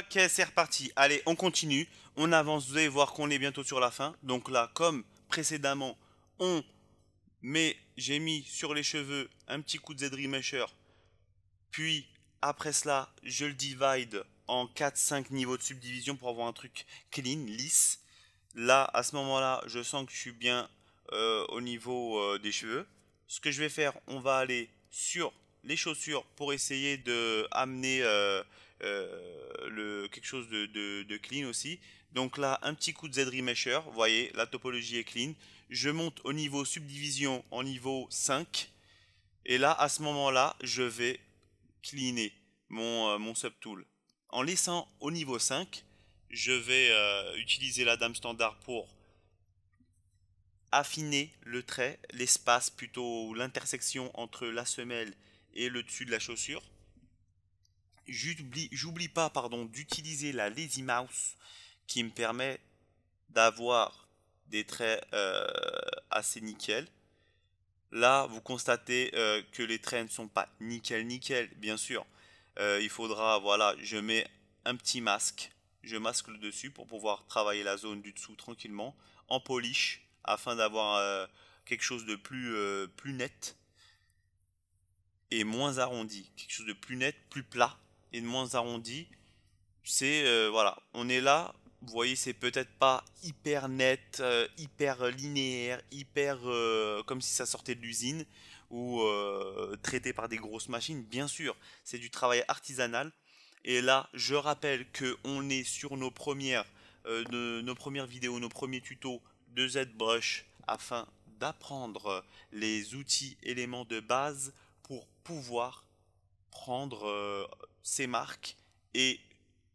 Ok, c'est reparti. Allez, on continue. On avance. Vous allez voir qu'on est bientôt sur la fin. Donc là, comme précédemment, on met, j'ai mis sur les cheveux un petit coup de Z Remesher Puis, après cela, je le divide en 4-5 niveaux de subdivision pour avoir un truc clean, lisse. Là, à ce moment-là, je sens que je suis bien euh, au niveau euh, des cheveux. Ce que je vais faire, on va aller sur les chaussures pour essayer de amener euh, euh, le, quelque chose de, clean aussi. Donc là, un petit coup de Z-Remesher, vous voyez, la topologie est clean. Je monte au niveau subdivision en niveau 5. Et là, à ce moment-là, je vais cleaner mon, euh, subtool. En laissant au niveau 5, je vais euh, utiliser la dame standard pour affiner le trait, l'espace plutôt, l'intersection entre la semelle et le dessus de la chaussure. J'oublie pas pardon d'utiliser la Lazy Mouse qui me permet d'avoir des traits euh, assez nickel. Là, vous constatez euh, que les traits ne sont pas nickel nickel, bien sûr. Euh, il faudra, voilà, je mets un petit masque, je masque le dessus pour pouvoir travailler la zone du dessous tranquillement en polish afin d'avoir quelque chose de plus, plus net et moins arrondi, quelque chose de plus net, plus plat et moins arrondi. C'est euh, voilà, on est là. Vous voyez, c'est peut-être pas hyper net, euh, hyper linéaire, hyper euh, comme si ça sortait de l'usine ou traité par des grosses machines. Bien sûr, c'est du travail artisanal. Et là, je rappelle que on est sur nos premières, de, nos premières vidéos, nos premiers tutos de ZBrush afin d'apprendre les outils éléments de base pour pouvoir prendre ses marques et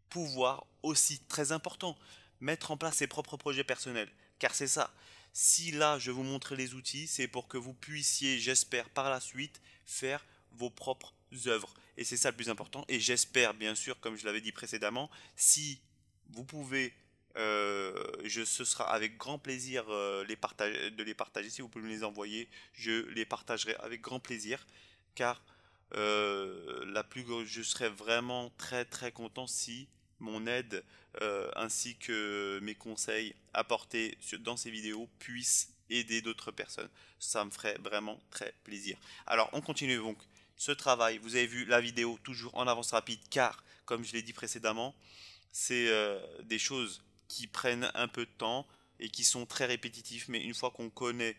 pouvoir aussi, très important, mettre en place ses propres projets personnels. Car c'est ça. Si là, je vous montre les outils, c'est pour que vous puissiez, j'espère, par la suite, faire vos propres œuvres. Et c'est ça le plus important. Et j'espère, bien sûr, comme je l'avais dit précédemment, si vous pouvez, euh, je, ce sera avec grand plaisir euh, les de les partager. Si vous pouvez me les envoyer, je les partagerai avec grand plaisir. Car euh, la plus, je serais vraiment très très content si mon aide euh, ainsi que mes conseils apportés dans ces vidéos puissent aider d'autres personnes. Ça me ferait vraiment très plaisir. Alors on continue donc ce travail. Vous avez vu la vidéo toujours en avance rapide car comme je l'ai dit précédemment, c'est euh, des choses qui prennent un peu de temps et qui sont très répétitifs. mais une fois qu'on connaît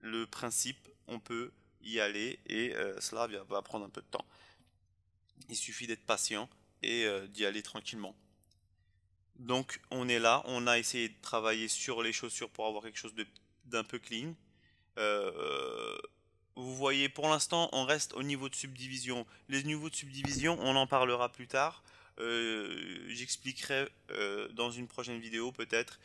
le principe, on peut y aller et euh, cela va prendre un peu de temps. Il suffit d'être patient et euh, d'y aller tranquillement. Donc on est là, on a essayé de travailler sur les chaussures pour avoir quelque chose d'un peu clean. Euh, vous voyez, pour l'instant, on reste au niveau de subdivision. Les niveaux de subdivision, on en parlera plus tard. J'expliquerai dans une prochaine vidéo peut-être.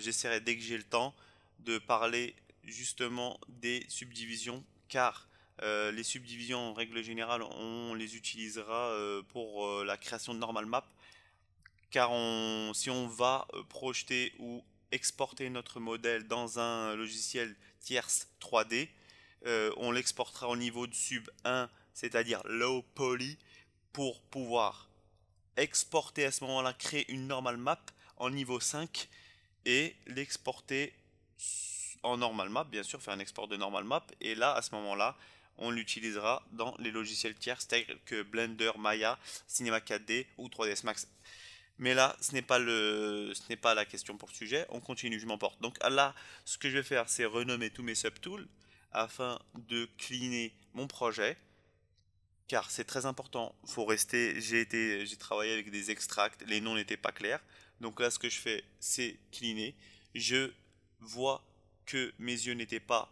J'essaierai dès que j'ai le temps de parler justement des subdivisions car euh, les subdivisions en règle générale on les utilisera euh, pour euh, la création de normal map car si on va projeter ou exporter notre modèle dans un logiciel tierce 3D on l'exportera au niveau de sub 1 c'est à dire low poly pour pouvoir exporter à ce moment là créer une normal map en niveau 5 et l'exporter normal map, bien sûr, faire un export de normal map. Et là, à ce moment-là, on l'utilisera dans les logiciels tiers tels que Blender, Maya, Cinema 4D ou 3ds Max. Mais là, ce n'est pas, le, ce n'est pas la question pour le sujet. On continue, je m'emporte. Donc là, ce que je vais faire, c'est renommer tous mes subtools afin de cleaner mon projet. Car c'est très important. Faut rester. J'ai été, j'ai travaillé avec des extracts. Les noms n'étaient pas clairs. Donc là, ce que je fais, c'est cleaner. Je vois que mes yeux n'étaient pas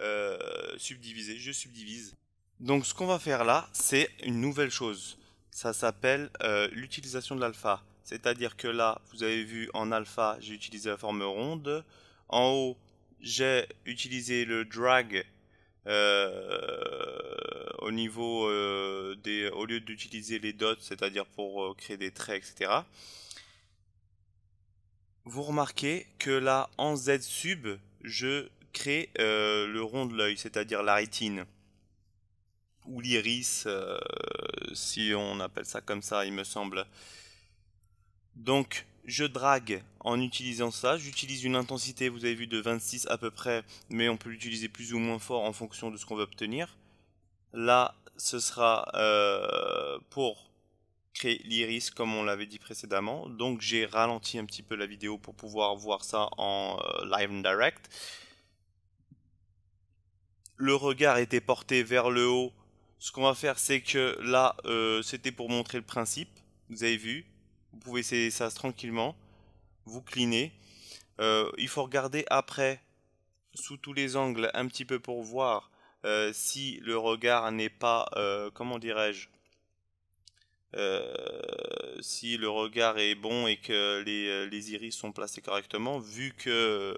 euh, subdivisés, je subdivise. Donc ce qu'on va faire là, c'est une nouvelle chose. Ça s'appelle euh, l'utilisation de l'alpha. C'est-à-dire que là, vous avez vu en alpha, j'ai utilisé la forme ronde. En haut, j'ai utilisé le drag euh, au niveau des, au lieu d'utiliser les dots, c'est-à-dire pour créer des traits, etc. Vous remarquez que là, en Z sub, je crée euh, le rond de l'œil, c'est-à-dire la rétine ou l'iris, euh, si on appelle ça comme ça, il me semble. Donc, je drague en utilisant ça. J'utilise une intensité, vous avez vu, de 26 à peu près, mais on peut l'utiliser plus ou moins fort en fonction de ce qu'on veut obtenir. Là, ce sera euh, pour créer l'iris comme on l'avait dit précédemment. Donc j'ai ralenti un petit peu la vidéo pour pouvoir voir ça en euh, live and direct. Le regard était porté vers le haut. Ce qu'on va faire c'est que là euh, c'était pour montrer le principe. Vous avez vu, vous pouvez essayer ça tranquillement. Vous clinez. Euh, il faut regarder après sous tous les angles un petit peu pour voir si le regard n'est pas, comment dirais-je, euh, si le regard est bon et que euh, les, iris sont placés correctement, vu que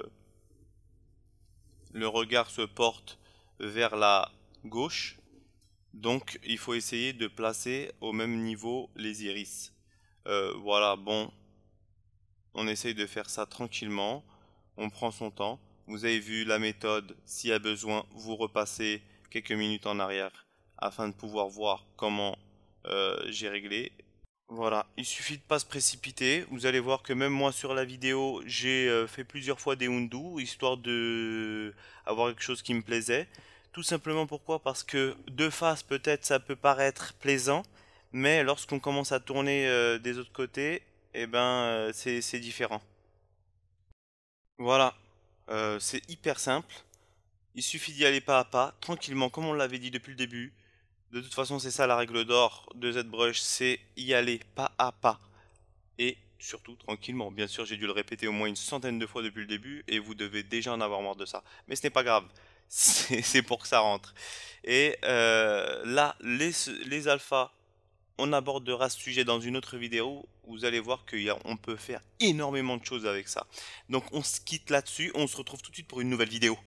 le regard se porte vers la gauche, donc il faut essayer de placer au même niveau les iris. Euh, voilà, bon, on essaye de faire ça tranquillement, on prend son temps. Vous avez vu la méthode, s'il y a besoin, vous repassez quelques minutes en arrière afin de pouvoir voir comment euh, j'ai réglé. Voilà, il suffit de pas se précipiter. Vous allez voir que même moi sur la vidéo, j'ai euh, fait plusieurs fois des undo, histoire de avoir quelque chose qui me plaisait. Tout simplement pourquoi Parce que de face, peut-être ça peut paraître plaisant, mais lorsqu'on commence à tourner euh, des autres côtés, eh ben c'est différent. Voilà, c'est hyper simple. Il suffit d'y aller pas à pas, tranquillement, comme on l'avait dit depuis le début. De toute façon, c'est ça la règle d'or de ZBrush, c'est y aller pas à pas. Et surtout tranquillement. Bien sûr, j'ai dû le répéter au moins une centaine de fois depuis le début et vous devez déjà en avoir marre de ça. Mais ce n'est pas grave, c'est pour que ça rentre. Et euh, là, les, les alphas, on abordera ce sujet dans une autre vidéo. Vous allez voir qu'on peut faire énormément de choses avec ça. Donc on se quitte là-dessus, on se retrouve tout de suite pour une nouvelle vidéo.